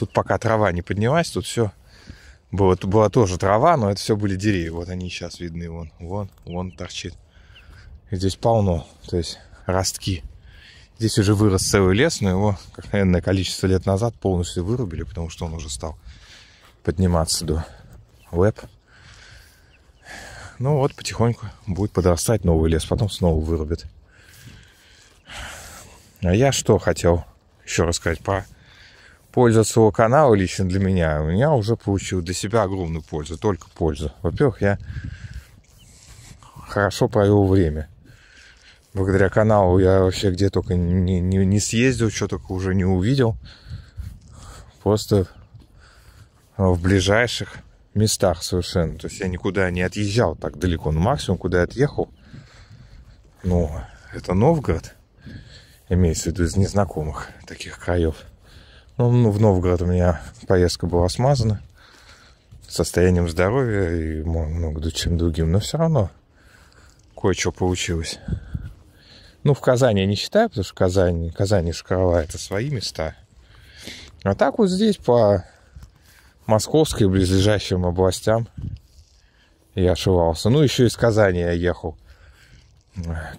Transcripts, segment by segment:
Тут пока трава не поднялась, тут все было, была тоже трава, но это все были деревья. Вот они сейчас видны, вон, вон, вон торчит. Здесь полно, то есть ростки. Здесь уже вырос целый лес, но его, как, наверное, количество лет назад полностью вырубили, потому что он уже стал подниматься до лэп. Ну вот, потихоньку будет подрастать новый лес, потом снова вырубят. А я что хотел еще рассказать про польза от своего канала лично для меня, у меня уже получил для себя огромную пользу, только пользу. Во-первых, я хорошо провел время. Благодаря каналу я вообще где только не, не, не съездил, что только уже не увидел. Просто в ближайших местах совершенно. То есть я никуда не отъезжал так далеко. Ну, максимум, куда я отъехал, ну, это Новгород. Имеется в виду из незнакомых таких краев. Ну, ну, в Новгород у меня поездка была смазана состоянием здоровья и много чем другим, но все равно кое-что получилось. Ну, в Казани я не считаю, потому что Казань, Казань и Шкарова это свои места. А так вот здесь по московской близлежащим областям я ошивался. Ну, еще из Казани я ехал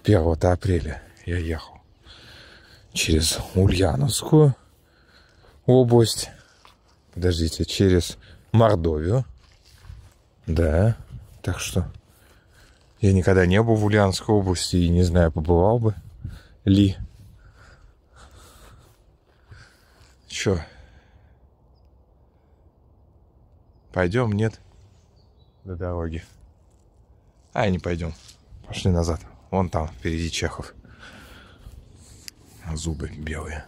1 апреля. Я ехал через Ульяновскую, область. Подождите, через Мордовию. Да, так что я никогда не был в Ульяновской области и не знаю, побывал бы ли. Чё? Пойдем, нет? До дороги. А, не пойдем. Пошли назад. Вон там, впереди Чехов. Зубы белые.